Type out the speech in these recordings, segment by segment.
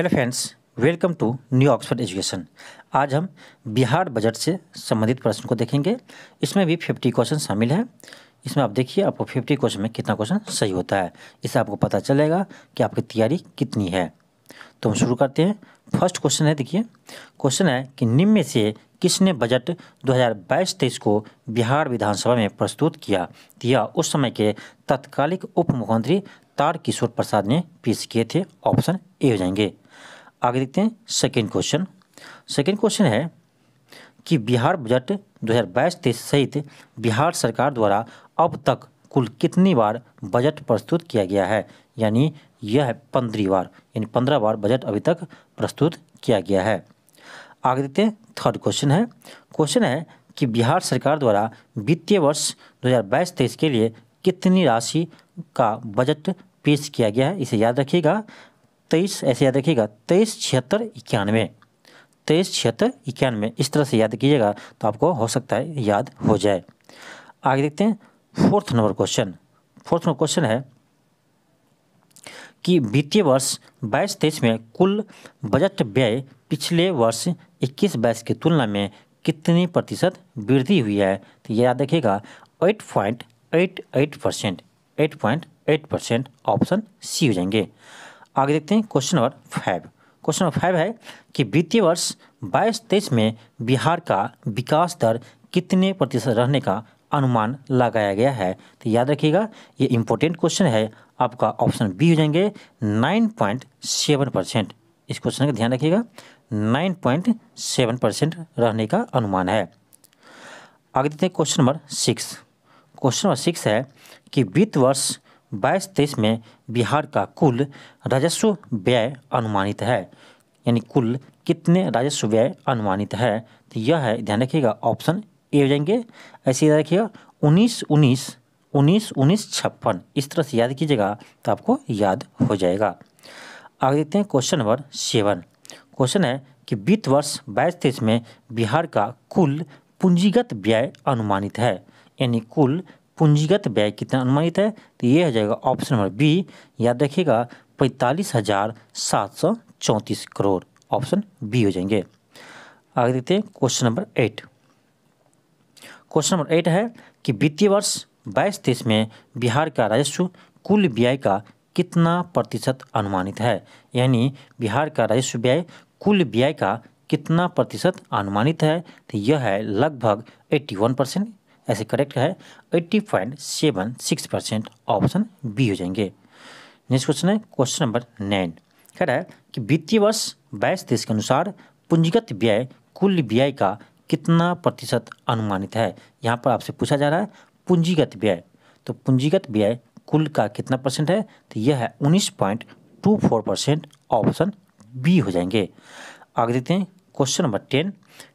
hello friends welcome to new Oxford education आज हम Bihar budget से संबंधित प्रश्न को देखेंगे इसमें भी फिफ्टी क्वेश्चन शामिल है इसमें आप देखिए आपको फिफ्टी क्वेश्चन में कितना क्वेश्चन सही होता है इससे आपको पता चलेगा कि आपकी तैयारी कितनी है तो हम शुरू करते हैं फर्स्ट क्वेश्चन है देखिए क्वेश्चन है कि निम्न में से किसने बजट 2022-23 को बिहार विधानसभा में प्रस्तुत किया दिया तो उस समय के तत्कालिक उप मुख्यमंत्री तारकिशोर प्रसाद ने पेश किए थे ऑप्शन ए हो जाएंगे आगे देखते हैं सेकेंड क्वेश्चन सेकेंड क्वेश्चन है कि बिहार बजट 2022 तेईस सहित बिहार सरकार द्वारा अब तक कुल कितनी बार बजट प्रस्तुत किया गया है यानी यह पंद्रह बार यानी पंद्रह बार बजट अभी तक प्रस्तुत किया गया है आगे देखते हैं थर्ड क्वेश्चन है क्वेश्चन है कि बिहार सरकार द्वारा वित्तीय वर्ष 2022-23 के लिए कितनी राशि का बजट पेश किया गया है इसे याद रखिएगा तेईस ऐसे याद रखिएगा तेईस छिहत्तर इक्यानवे तेईस छिहत्तर इक्यानवे इस तरह से याद कीजिएगा तो आपको हो सकता है याद हो जाए आगे देखते हैं fourth number question fourth number question है कि वित्तीय वर्ष बाईस तेईस में कुल बजट व्यय पिछले वर्ष इक्कीस बाईस की तुलना में कितनी प्रतिशत वृद्धि हुई है तो यह याद रखिएगा eight point eight eight percent eight point eight percent option C हो जाएंगे आगे देखते हैं question number five question number five है कि वित्तीय वर्ष बाईस तेईस में बिहार का विकास दर कितने प्रतिशत रहने का अनुमान लगाया गया है तो याद रखिएगा ये इंपॉर्टेंट क्वेश्चन है आपका ऑप्शन बी हो जाएंगे नाइन पॉइंट सेवन परसेंट इस क्वेश्चन का ध्यान रखिएगा नाइन पॉइंट सेवन परसेंट रहने का अनुमान है आगे देखते हैं question number six question number six है कि वित्त वर्ष बाईस तेईस में बिहार का कुल राजस्व व्यय अनुमानित है यानी कुल कितने राजस्व व्यय अनुमानित है तो यह है ध्यान रखिएगा ऑप्शन ए हो जाएंगे ऐसे याद रखिएगा उन्नीस उन्नीस उन्नीस उन्नीस छप्पन इस तरह से याद कीजिएगा तो आपको याद हो जाएगा आगे देखते हैं क्वेश्चन नंबर सेवन क्वेश्चन है कि वित्त वर्ष बाईस तेईस में बिहार का कुल पूंजीगत व्यय अनुमानित है यानी कुल पूंजीगत व्यय कितना अनुमानित है तो ये हो जाएगा ऑप्शन नंबर बी याद रखिएगा पैंतालीस हज़ार सात सौ चौंतीस करोड़ ऑप्शन बी हो जाएंगे आगे देखते हैं question number eight question number eight है कि वित्तीय वर्ष बाईस तेईस में बिहार का राजस्व कुल व्यय का कितना प्रतिशत अनुमानित है यानी बिहार का राजस्व व्यय कुल व्यय का कितना प्रतिशत अनुमानित है तो यह है लगभग 81 परसेंट ऐसे करेक्ट है eighty point seven six percent option B हो जाएंगे नेक्स्ट क्वेश्चन है क्वेश्चन नंबर नाइन कह रहा है कि वित्तीय वर्ष बाईस देश के अनुसार पूंजीगत व्यय कुल व्यय का कितना प्रतिशत अनुमानित है यहाँ पर आपसे पूछा जा रहा है पूंजीगत व्यय तो पूंजीगत व्यय कुल का कितना परसेंट है तो यह है उन्नीस point two four percent option B हो जाएंगे आगे देखते हैं क्वेश्चन नंबर टेन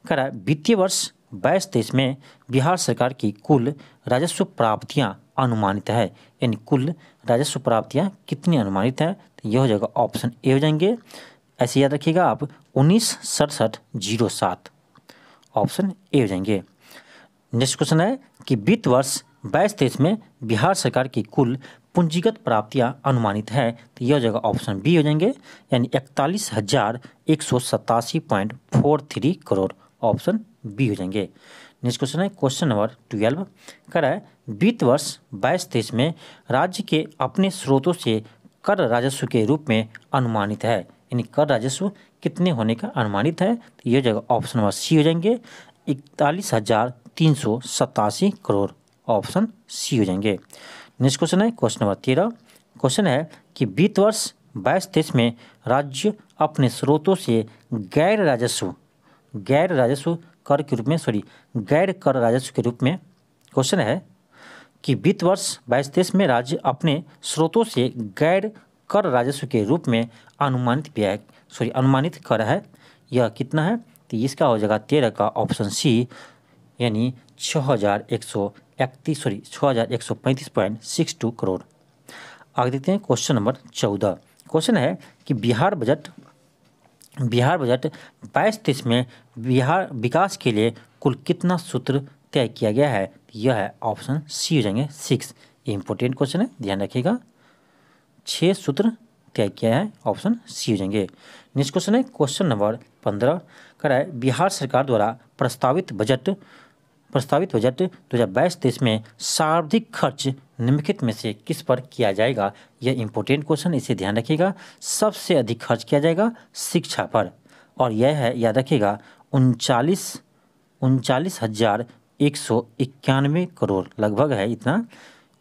कह रहा है वित्तीय वर्ष बाईस तेईस में बिहार सरकार की कुल राजस्व प्राप्तियां अनुमानित है यानी कुल राजस्व प्राप्तियां कितनी अनुमानित है तो यह हो जाएगा ऑप्शन ए हो जाएंगे ऐसे याद रखिएगा आप उन्नीस सड़सठ जीरो सात ऑप्शन ए हो जाएंगे नेक्स्ट क्वेश्चन है कि वित्त वर्ष बाईस तेईस में बिहार सरकार की कुल पूंजीगत प्राप्तियां अनुमानित है तो यह जगह ऑप्शन बी हो जाएंगे यानी इकतालीस हजार एक सौ सतासी point four three crore option B हो जाएंगे नेक्स्ट क्वेश्चन है क्वेश्चन नंबर ट्वेल्व रहा है वित्त वर्ष बाईस तेईस में राज्य के अपने स्रोतों से कर राजस्व के रूप में अनुमानित है यानी कर राजस्व कितने होने का अनुमानित है तो ये जगह ऑप्शन नंबर सी हो जाएंगे इकतालीस हज़ार तीन सौ सतासी करोड़ ऑप्शन सी हो जाएंगे नेक्स्ट क्वेश्चन है क्वेश्चन नंबर तेरह क्वेश्चन है कि वित्त वर्ष बाईस तेईस में राज्य अपने स्रोतों से गैर राजस्व गैर राजस्व कर के रूप में सॉरी गैर कर राजस्व के रूप में क्वेश्चन है कि वित्त वर्ष बाईस तेईस में राज्य अपने स्रोतों से गैर कर राजस्व के रूप में अनुमानित व्यय सॉरी अनुमानित कर है यह कितना है तो इसका हो जाएगा तेरह का ऑप्शन सी यानी छः हज़ार एक सौ इकतीस सॉरी छः हज़ार एक सौ पैंतीस पॉइंट सिक्स टू करोड़ आगे देखते हैं क्वेश्चन नंबर चौदह क्वेश्चन है कि बिहार बजट बिहार बजट बाईस तीस में बिहार विकास के लिए कुल कितना सूत्र तय किया गया है यह है ऑप्शन सी हो जाएंगे सिक्स ये इंपॉर्टेंट क्वेश्चन है ध्यान रखिएगा छः सूत्र तय किया है ऑप्शन सी हो जाएंगे नेक्स्ट क्वेश्चन है क्वेश्चन नंबर पंद्रह कराए बिहार सरकार द्वारा प्रस्तावित बजट प्रस्तावित बजट दो हज़ार बाईस तेईस में सर्वाधिक खर्च निम्नलिखित में से किस पर किया जाएगा यह इम्पोर्टेंट क्वेश्चन इसे ध्यान रखिएगा सबसे अधिक खर्च किया जाएगा शिक्षा पर और यह है याद रखिएगा उनचालीस उनचालीस हज़ार एक सौ इक्यानवे करोड़ लगभग है इतना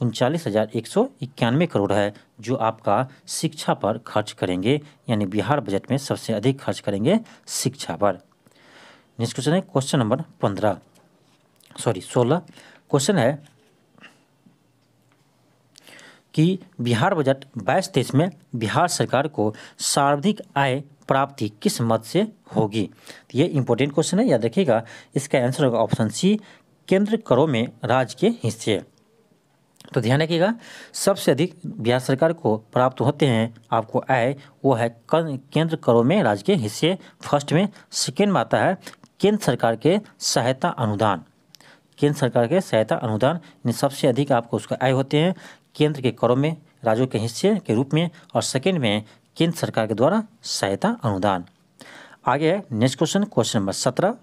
उनचालीस हज़ार एक सौ इक्यानवे करोड़ है जो आपका शिक्षा पर खर्च करेंगे यानी बिहार बजट में सबसे अधिक खर्च करेंगे शिक्षा पर नेक्स्ट क्वेश्चन है क्वेश्चन नंबर पंद्रह सॉरी सोलह क्वेश्चन है कि बिहार बजट बाईस तेईस में बिहार सरकार को सर्वाधिक आय प्राप्ति किस मत से होगी तो ये इंपॉर्टेंट क्वेश्चन है याद रखिएगा इसका आंसर होगा ऑप्शन सी केंद्र करों में राज्य के हिस्से तो ध्यान रखिएगा सबसे अधिक बिहार सरकार को प्राप्त होते हैं आपको आय वो है केंद्र करों में राज्य के हिस्से फर्स्ट में सेकेंड में आता है केंद्र सरकार के सहायता अनुदान केंद्र सरकार के सहायता अनुदान सबसे अधिक आपको उसका आय होते हैं केंद्र के करों में राज्यों के हिस्से के रूप में और सेकेंड में केंद्र सरकार के द्वारा सहायता अनुदान आगे है नेक्स्ट क्वेश्चन क्वेश्चन नंबर सत्रह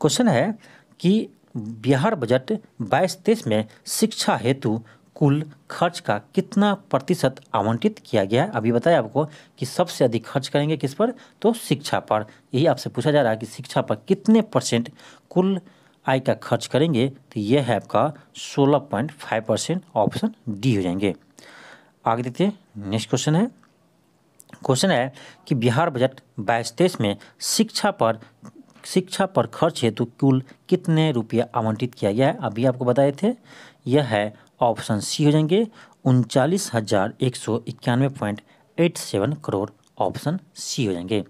क्वेश्चन है कि बिहार बजट बाईस तेईस में शिक्षा हेतु कुल खर्च का कितना प्रतिशत आवंटित किया गया है अभी बताया आपको कि सबसे अधिक खर्च करेंगे किस पर तो शिक्षा पर यही आपसे पूछा जा रहा है कि शिक्षा पर कितने परसेंट कुल आय का खर्च करेंगे तो यह है आपका 16.5 परसेंट ऑप्शन डी हो जाएंगे आगे देखते हैं नेक्स्ट क्वेश्चन है क्वेश्चन है कि बिहार बजट बाईस तेईस में शिक्षा पर शिक्षा पर खर्च हेतु कुल कितने रुपया आवंटित किया गया है अभी आपको बताए थे यह है ऑप्शन सी हो जाएंगे उनचालीस हज़ार एक सौ इक्यानवे point eight seven crore option C हो जाएंगे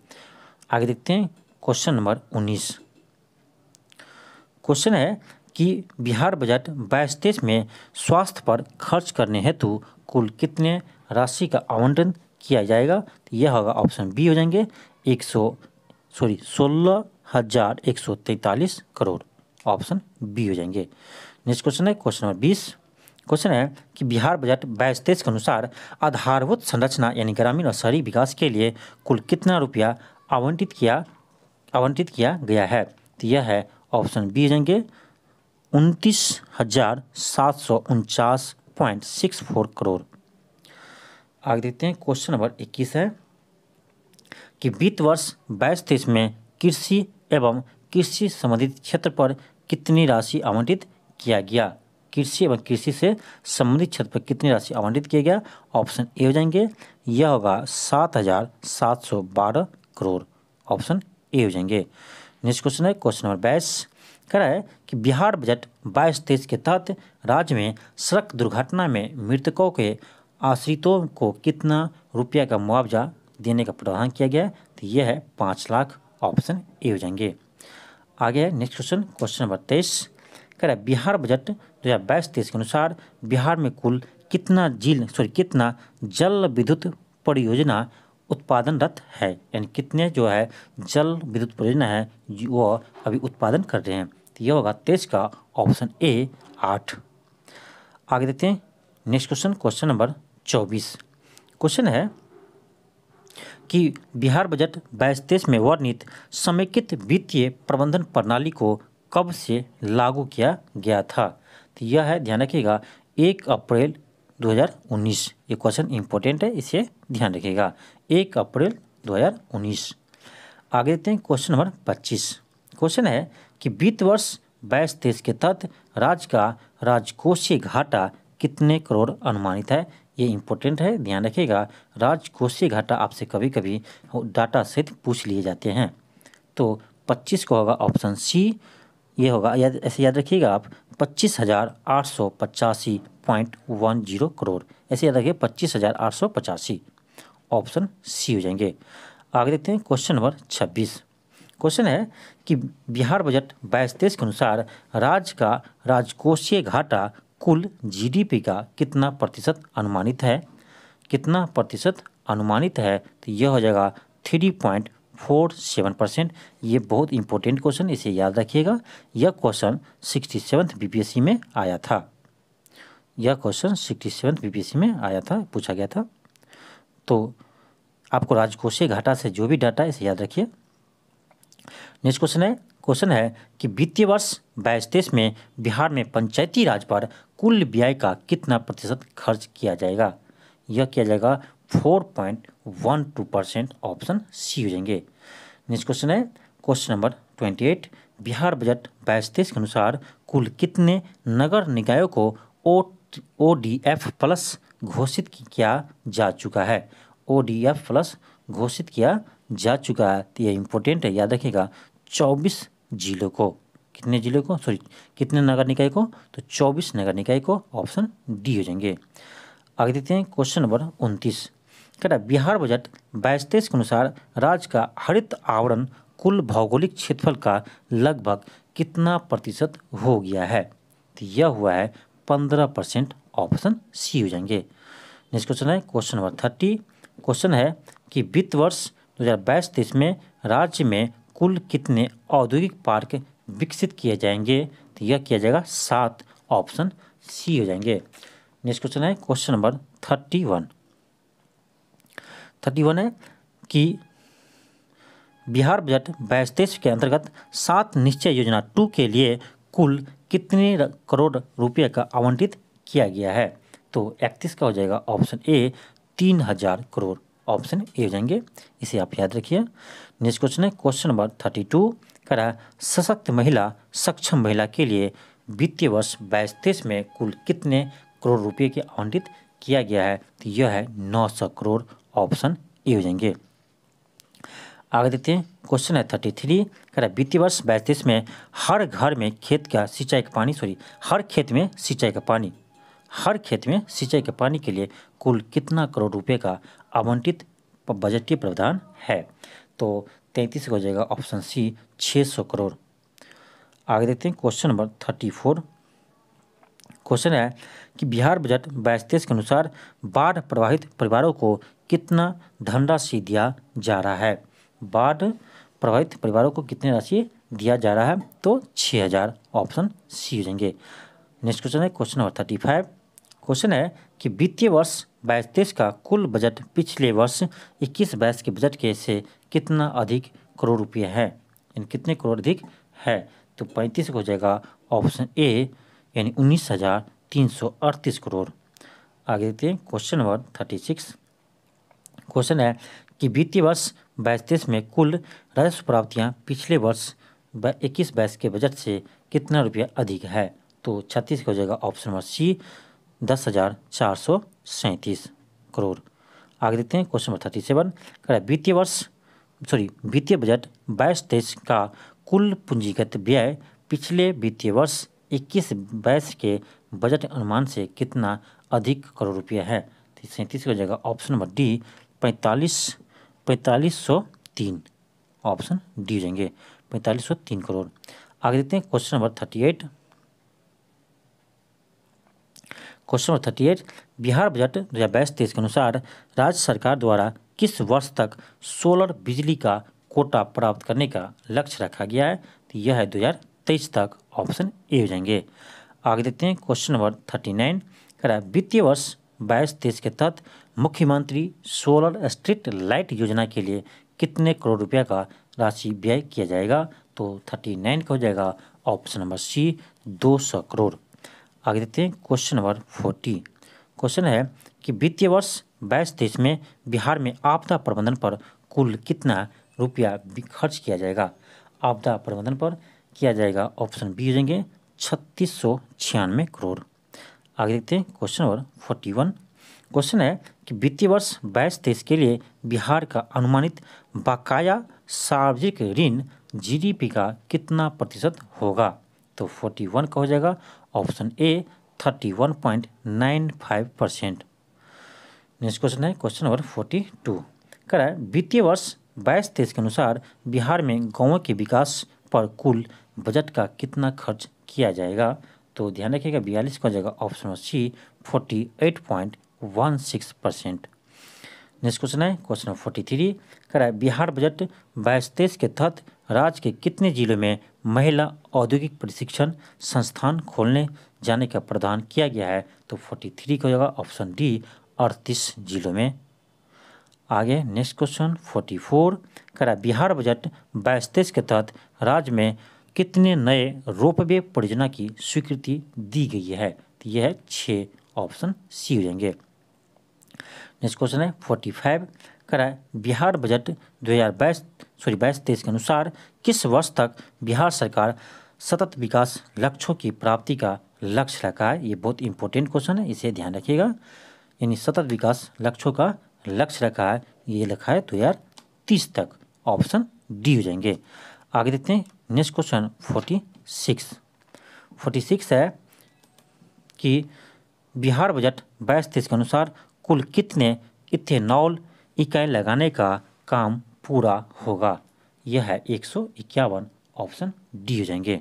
आगे देखते हैं क्वेश्चन नंबर उन्नीस क्वेश्चन है कि बिहार बजट बाईस तेईस में स्वास्थ्य पर खर्च करने हेतु कुल कितने राशि का आवंटन किया जाएगा तो यह होगा ऑप्शन बी हो जाएंगे एक सौ सॉरी सोलह हजार एक सौ तैंतालीस करोड़ ऑप्शन बी हो जाएंगे नेक्स्ट क्वेश्चन है क्वेश्चन नंबर बीस क्वेश्चन है कि बिहार बजट बाईस तेईस के अनुसार आधारभूत संरचना यानी ग्रामीण और शहरी विकास के लिए कुल कितना रुपया आवंटित किया आवंटित किया गया है तो यह है ऑप्शन बी जाएंगे उनतीस हजार सात सौ उनचास पॉइंट सिक्स फोर करोड़ आगे देखते हैं क्वेश्चन नंबर इक्कीस है कि वित्त वर्ष बाईस तेईस में कृषि एवं कृषि संबंधित क्षेत्र पर कितनी राशि आवंटित किया गया कृषि एवं कृषि से संबंधित क्षेत्र पर कितनी राशि आवंटित किया गया ऑप्शन ए हो जाएंगे यह होगा सात हजार सात सौ बारह करोड़ ऑप्शन ए हो जाएंगे नेक्स्ट क्वेश्चन है क्वेश्चन नंबर बाईस कह रहा है कि बिहार बजट बाईस तेईस के तहत राज्य में सड़क दुर्घटना में मृतकों के आश्रितों को कितना रुपया का मुआवजा देने का प्रावधान किया गया है तो यह है पाँच लाख ऑप्शन ए हो जाएंगे आगे नेक्स्ट क्वेश्चन क्वेश्चन नंबर तेईस कह रहा है बिहार बजट दो हज़ार बाईस तेईस के अनुसार बिहार में कुल कितना जिल सॉरी कितना जल विद्युत परियोजना उत्पादनरत है यानी कितने जो है जल विद्युत परियोजना है वह अभी उत्पादन कर रहे हैं तो यह होगा तेईस का ऑप्शन ए आठ आगे देखते हैं नेक्स्ट क्वेश्चन क्वेश्चन नंबर चौबीस क्वेश्चन है कि बिहार बजट बाईस तेईस में वर्णित समेकित वित्तीय प्रबंधन प्रणाली को कब से लागू किया गया था तो यह है ध्यान रखिएगा एक अप्रैल 2019 ये क्वेश्चन इंपॉर्टेंट है इसे ध्यान रखिएगा एक अप्रैल 2019 आगे देते हैं क्वेश्चन नंबर 25 क्वेश्चन है कि वित्त वर्ष बाईस तेईस के तहत राज्य का राजकोषीय घाटा कितने करोड़ अनुमानित है ये इम्पोर्टेंट है ध्यान रखिएगा राजकोषीय घाटा आपसे कभी कभी डाटा सहित पूछ लिए जाते हैं तो 25 को होगा ऑप्शन सी ये होगा याद ऐसे याद रखिएगा आप पच्चीस हज़ार आठ सौ पचासी पॉइंट वन जीरो करोड़ ऐसे याद रखिए पच्चीस हज़ार आठ सौ पचासी ऑप्शन सी हो जाएंगे आगे देखते हैं क्वेश्चन नंबर छब्बीस क्वेश्चन है कि बिहार बजट बाईस तेईस के अनुसार राज्य का राजकोषीय घाटा कुल जीडीपी का कितना प्रतिशत अनुमानित है कितना प्रतिशत अनुमानित है तो यह हो जाएगा three point four seven percent ये बहुत इंपॉर्टेंट क्वेश्चन इसे याद रखिएगा यह क्वेश्चन सिक्सटी सेवन्थ बीपीएससी में आया था यह क्वेश्चन सिक्सटी सेवन्थ बीपीएससी में आया था पूछा गया था तो आपको राजकोषीय घाटा से जो भी डाटा है इसे याद रखिए नेक्स्ट क्वेश्चन है क्वेश्चन है कि वित्तीय वर्ष बाईस तेईस में बिहार में पंचायती राज पर कुल व्यय का कितना प्रतिशत खर्च किया जाएगा यह किया जाएगा four point one two percent option C हो जाएंगे नेक्स्ट क्वेश्चन है question number twenty eight Bihar budget बाईस तेईस के अनुसार कुल कितने नगर निकायों को O O D F plus घोषित किया जा चुका है ओ डी एफ प्लस घोषित किया जा चुका है तो यह इम्पोर्टेंट है याद रखिएगा चौबीस जिलों को कितने जिलों को सॉरी कितने नगर निकाय को तो चौबीस नगर निकाय को ऑप्शन डी हो जाएंगे आगे देते हैं क्वेश्चन नंबर उनतीस कह बिहार बजट बाईस तेईस के अनुसार राज्य का हरित आवरण कुल भौगोलिक क्षेत्रफल का लगभग कितना प्रतिशत हो गया है तो यह हुआ है पंद्रह परसेंट ऑप्शन सी हो जाएंगे नेक्स्ट क्वेश्चन है क्वेश्चन नंबर थर्टी क्वेश्चन है कि वित्त वर्ष दो हज़ार बाईस तेईस में राज्य में कुल कितने औद्योगिक पार्क विकसित किए जाएंगे तो यह किया जाएगा सात ऑप्शन सी हो जाएंगे नेक्स्ट क्वेश्चन है question number thirty one thirty one है कि बिहार बजट बाईस तेईस के अंतर्गत सात निश्चय योजना टू के लिए कुल कितने करोड़ रुपये का आवंटित किया गया है तो इकतीस का हो जाएगा ऑप्शन ए तीन हजार करोड़ ऑप्शन ए हो जाएंगे इसे आप याद रखिए नेक्स्ट क्वेश्चन है क्वेश्चन नंबर थर्टी टू करा सशक्त महिला सक्षम महिला के लिए वित्तीय वर्ष बाईस तेईस में कुल कितने करोड़ रुपये के आवंटित किया गया है तो यह है नौ सौ करोड़ ऑप्शन ए हो जाएंगे आगे देखते हैं क्वेश्चन है थर्टी थ्री कह रहा है वित्तीय वर्ष बैतीस में हर घर में खेत का सिंचाई का पानी सॉरी हर खेत में सिंचाई का पानी हर खेत में सिंचाई के पानी के लिए कुल कितना करोड़ रुपए का आवंटित बजटीय प्रावधान है तो तैंतीस हो जाएगा ऑप्शन सी छः सौ करोड़ आगे देखते हैं question number thirty four question है कि बिहार बजट बैस के अनुसार बाढ़ प्रभावित परिवारों को कितना धनराशि दिया जा रहा है बाढ़ प्रभावित परिवारों को कितनी राशि दिया जा रहा है तो छः हज़ार ऑप्शन सी हो जाएंगे नेक्स्ट क्वेश्चन है question number thirty five question है कि वित्तीय वर्ष बाईस तेईस का कुल बजट पिछले वर्ष इक्कीस बाईस के बजट के से कितना अधिक करोड़ रुपये है यानी कितने करोड़ अधिक है तो पैंतीस हो जाएगा ऑप्शन ए यानी उन्नीस हज़ार तीन सौ अड़तीस करोड़ आगे देखते हैं question number thirty six question है कि वित्तीय वर्ष बाईस तेईस में कुल राजस्व प्राप्तियाँ पिछले वर्ष इक्कीस बाईस के बजट से कितना रुपया अधिक है तो छत्तीस का हो जाएगा ऑप्शन नंबर सी दस हज़ार चार सौ सैंतीस करोड़ आगे देखते हैं क्वेश्चन नंबर थर्टी सेवन वित्तीय वर्ष सॉरी वित्तीय बजट बाईस तेईस का कुल पूंजीगत व्यय पिछले वित्तीय वर्ष इक्कीस बाईस के बजट अनुमान से कितना अधिक करोड़ रुपया है तो सैंतीस का हो जाएगा ऑप्शन नंबर डी पैंतालीस पैंतालीस सौ तीन ऑप्शन डी हो जाएंगे पैंतालीस सौ तीन करोड़ आगे देखते हैं question number thirty eight question number thirty eight Bihar budget दो हज़ार बाईस तेईस के अनुसार राज्य सरकार द्वारा किस वर्ष तक सोलर बिजली का कोटा प्राप्त करने का लक्ष्य रखा गया है तो यह है दो हज़ार तेईस तक ऑप्शन ए हो जाएंगे आगे देखते हैं क्वेश्चन नंबर थर्टी नाइन वित्तीय वर्ष बाईस तेईस के तहत मुख्यमंत्री सोलर स्ट्रीट लाइट योजना के लिए कितने करोड़ रुपया का राशि व्यय किया जाएगा तो थर्टी नाइन का हो जाएगा ऑप्शन नंबर सी दो सौ करोड़ आगे देते हैं क्वेश्चन नंबर फोर्टी क्वेश्चन है कि वित्तीय वर्ष बाईस तेईस में बिहार में आपदा प्रबंधन पर कुल कितना रुपया खर्च किया जाएगा आपदा प्रबंधन पर किया जाएगा ऑप्शन बी हो जाएंगे छत्तीस सौ छियानवे करोड़ आगे देखते हैं question number forty one question है कि वित्तीय वर्ष बाईस तेईस के लिए बिहार का अनुमानित बकाया सार्वजनिक ऋण जीडीपी का कितना प्रतिशत होगा तो फोर्टी वन का हो जाएगा option A thirty one point nine five percent next question है क्वेश्चन नंबर फोर्टी टू करा वित्तीय वर्ष बाईस तेईस के अनुसार बिहार में गाँवों के विकास पर कुल बजट का कितना खर्च किया जाएगा तो ध्यान रखिएगा बयालीस का जगह option C forty eight point one six percent next question है क्वेश्चन नंबर फोर्टी थ्री करा बिहार बजट बाईस तेईस के तहत राज्य के कितने जिलों में महिला औद्योगिक प्रशिक्षण संस्थान खोलने जाने का प्रदान किया गया है तो फोर्टी थ्री का जगह ऑप्शन डी अड़तीस जिलों में आगे नेक्स्ट क्वेश्चन फोर्टी फोर करा बिहार बजट बाईस तेईस के तहत राज्य में कितने नए रोपवे परियोजना की स्वीकृति दी गई है तो यह है छः ऑप्शन सी हो जाएंगे नेक्स्ट क्वेश्चन है फोर्टी फाइव करा बिहार बजट दो हज़ार बाईस सॉरी बाईस तेईस के अनुसार किस वर्ष तक बिहार सरकार सतत विकास लक्ष्यों की प्राप्ति का लक्ष्य रखा है ये बहुत इंपॉर्टेंट क्वेश्चन है इसे ध्यान रखिएगा यानी सतत विकास लक्ष्यों का लक्ष्य रखा है ये लिखा है दो हज़ार तीस तक ऑप्शन डी हो जाएंगे आगे देखते हैं next question forty six forty six है कि बिहार बजट बाईस तेईस के अनुसार कुल कितने इथेनॉल इकाई लगाने का काम पूरा होगा यह है एक सौ इक्यावन ऑप्शन डी हो जाएंगे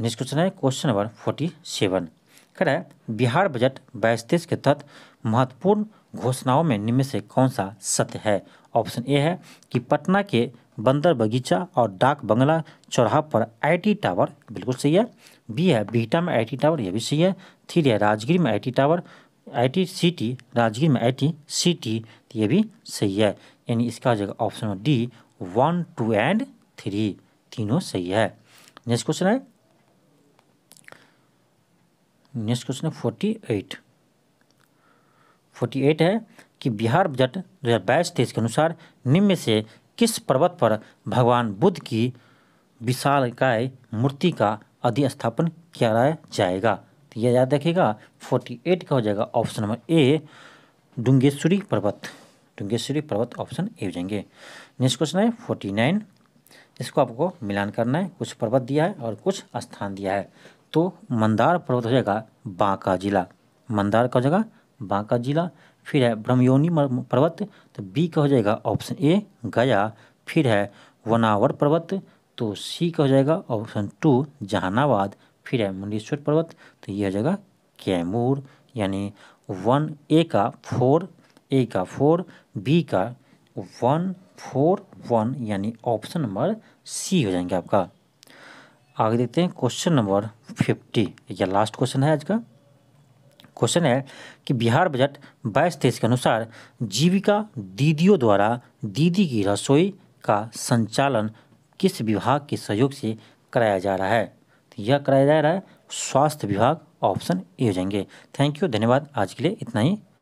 नेक्स्ट क्वेश्चन है क्वेश्चन नंबर फोर्टी सेवन कह रहा है बिहार बजट बाईस तेईस के तहत महत्वपूर्ण घोषणाओं में निम्न से कौन सा सत्य है ऑप्शन ए है कि पटना के बंदर बगीचा और डाक बंगला चौराहा पर आईटी टावर बिल्कुल सही है बी है बिहटा में आईटी टावर यह भी सही है थ्री है राजगीर में IT tower IT city Rajgir में आईटी सिटी तो ये भी सही है यानी इसका जगह option D one two and three तीनों सही है नेक्स्ट क्वेश्चन है नेक्स्ट क्वेश्चन है फोर्टी एट फोर्टी एट है कि बिहार बजट दो हज़ार बाईस तेईस के अनुसार निम्न से किस पर्वत पर भगवान बुद्ध की विशालकाय मूर्ति का अधिस्थापन किया जाएगा तो यह याद रखेगा फोर्टी एट का हो जाएगा ऑप्शन नंबर ए डुंगेश्वरी पर्वत डुंगेश्वरी पर्वत ऑप्शन ए हो जाएंगे नेक्स्ट क्वेश्चन है फोर्टी नाइन इसको आपको मिलान करना है कुछ पर्वत दिया है और कुछ स्थान दिया है तो मंदार पर्वत हो जाएगा बांका जिला मंदार का हो जाएगा बांका जिला फिर है ब्रह्मयोनी पर्वत तो बी का हो जाएगा ऑप्शन ए गया फिर है वनावर पर्वत तो सी का हो जाएगा ऑप्शन टू जहानाबाद फिर है मुंडेश्वर पर्वत तो ये हो जाएगा कैमूर यानी वन ए का फोर ए का फोर बी का वन फोर वन यानी ऑप्शन नंबर सी हो जाएंगे आपका आगे देखते हैं क्वेश्चन नंबर फिफ्टी या लास्ट क्वेश्चन है आज का क्वेश्चन है कि बिहार बजट बाईस तेईस के अनुसार जीविका दीदियों द्वारा दीदी की रसोई का संचालन किस विभाग के सहयोग से कराया जा रहा है तो यह कराया जा रहा है स्वास्थ्य विभाग ऑप्शन ए हो जाएंगे थैंक यू धन्यवाद आज के लिए इतना ही